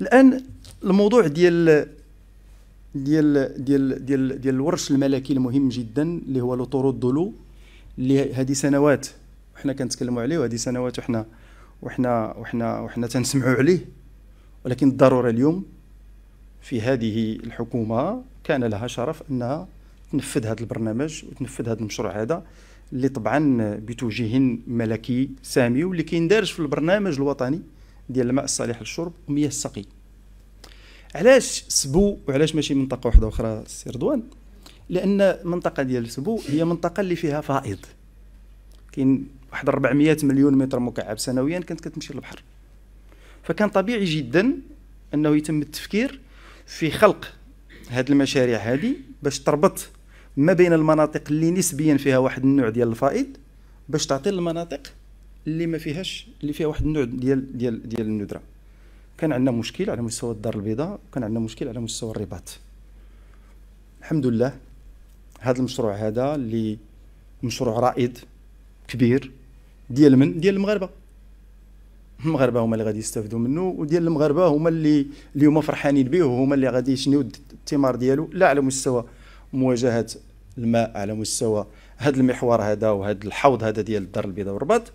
الان الموضوع ديال ديال ديال ديال ديال الورش الملكي المهم جدا اللي هو لوطورو دولو اللي هذه سنوات وحنا كنتكلموا عليه وهذه سنوات وحنا وحنا وحنا وحنا تنسمعوا عليه ولكن الضروره اليوم في هذه الحكومه كان لها شرف انها تنفذ هذا البرنامج وتنفذ هذا المشروع هذا اللي طبعا بتوجيه ملكي سامي واللي كيندرج في البرنامج الوطني ديال الماء الصالح للشرب ومياه السقي علاش سبو وعلاش ماشي منطقه واحده اخرى سي رضوان لان المنطقه ديال سبو هي منطقه اللي فيها فائض كاين واحد 400 مليون متر مكعب سنويا كانت كتمشي للبحر فكان طبيعي جدا انه يتم التفكير في خلق هاد المشاريع هذه باش تربط ما بين المناطق اللي نسبيا فيها واحد النوع ديال الفائض باش تعطي المناطق اللي ما فيهاش اللي فيها واحد النوع ديال ديال ديال الندره كان عندنا مشكل على مستوى الدار البيضاء وكان عندنا مشكل على مستوى الرباط الحمد لله هذا المشروع هذا اللي مشروع رائد كبير ديال من ديال المغاربه المغاربه هما اللي غادي يستافدوا منه وديال المغاربه هما اللي اليوم فرحانين به وهما اللي غادي يشنيو الثمار ديالو لا على مستوى مواجهه الماء على مستوى هذا المحور هذا وهذا الحوض هذا ديال الدار البيضاء والرباط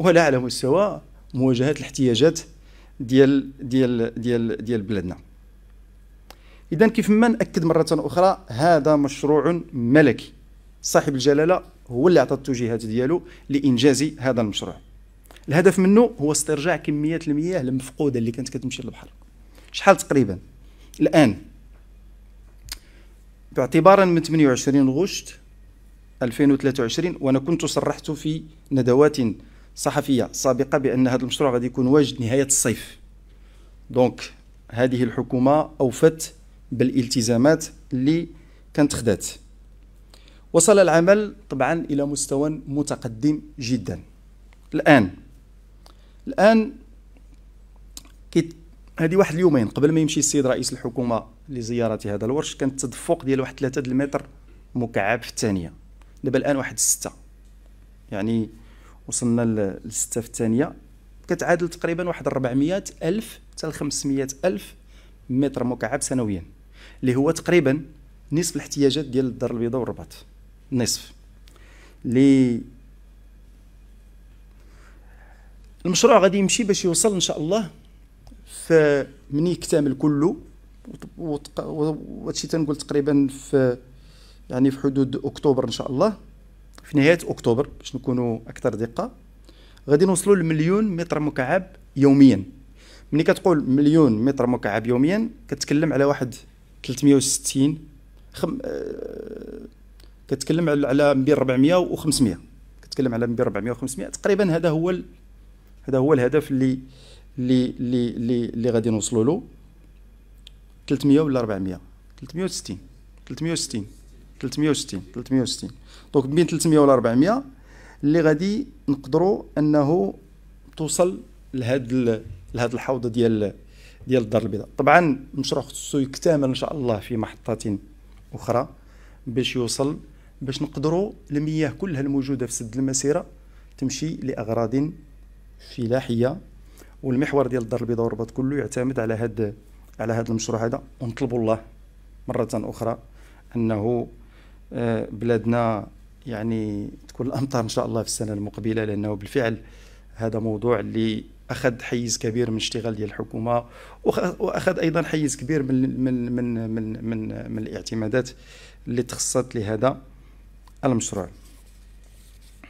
ولا على مستوى مواجهه الاحتياجات ديال ديال ديال ديال بلادنا اذا كيف ما ناكد مره اخرى هذا مشروع ملكي صاحب الجلاله هو اللي عطى التوجيهات ديالو لانجاز هذا المشروع الهدف منه هو استرجاع كميات المياه المفقوده اللي كانت كتمشي للبحر شحال تقريبا الان باعتبارا من 28 غشت 2023 وانا كنت صرحت في ندوات صحفيه سابقه بان هذا المشروع غادي يكون واجد نهايه الصيف دونك هذه الحكومه اوفت بالالتزامات اللي كانت خدات وصل العمل طبعا الى مستوى متقدم جدا الان الان كي هذه واحد اليومين قبل ما يمشي السيد رئيس الحكومه لزياره هذا الورش كان التدفق ديال واحد 3 المتر مكعب في الثانيه دابا الان واحد 6 يعني وصلنا للستة في الثانية كتعادل تقريبا واحد 400 ألف حتى 500 ألف متر مكعب سنويا اللي هو تقريبا نصف الاحتياجات ديال الدار البيضاء والرباط نصف لي المشروع غادي يمشي باش يوصل ان شاء الله في من يكتمل كله وهادشي تنقول تقريبا في يعني في حدود اكتوبر ان شاء الله في نهايه اكتوبر باش نكونوا اكثر دقه غادي نوصلوا لمليون متر مكعب يوميا ملي كتقول مليون متر مكعب يوميا كتكلم على واحد 360 خم... أه... كتكلم على بين 400 و 500 كتكلم على بين 400 و 500 تقريبا هذا هو ال... هذا هو الهدف اللي اللي اللي اللي, اللي غادي نوصلوا له 300 ولا 400 360 360 360 360 دونك بين 300 ولا 400 اللي غادي نقدروا انه توصل لهاد لهاد الحوضه ديال ديال الدار البيضاء طبعا المشروع خصو يكتمل ان شاء الله في محطات اخرى باش يوصل باش نقدروا المياه كلها الموجوده في سد المسيره تمشي لاغراض فلاحيه والمحور ديال الدار البيضاء والرباط كله يعتمد على هاد على هذا المشروع هذا ونطلب الله مره اخرى انه آه، بلادنا يعني تكون الامطار ان شاء الله في السنه المقبله لانه بالفعل هذا موضوع اللي اخذ حيز كبير من اشتغال ديال الحكومه واخذ ايضا حيز كبير من من من من من, من الاعتمادات اللي تخصصت لهذا المشروع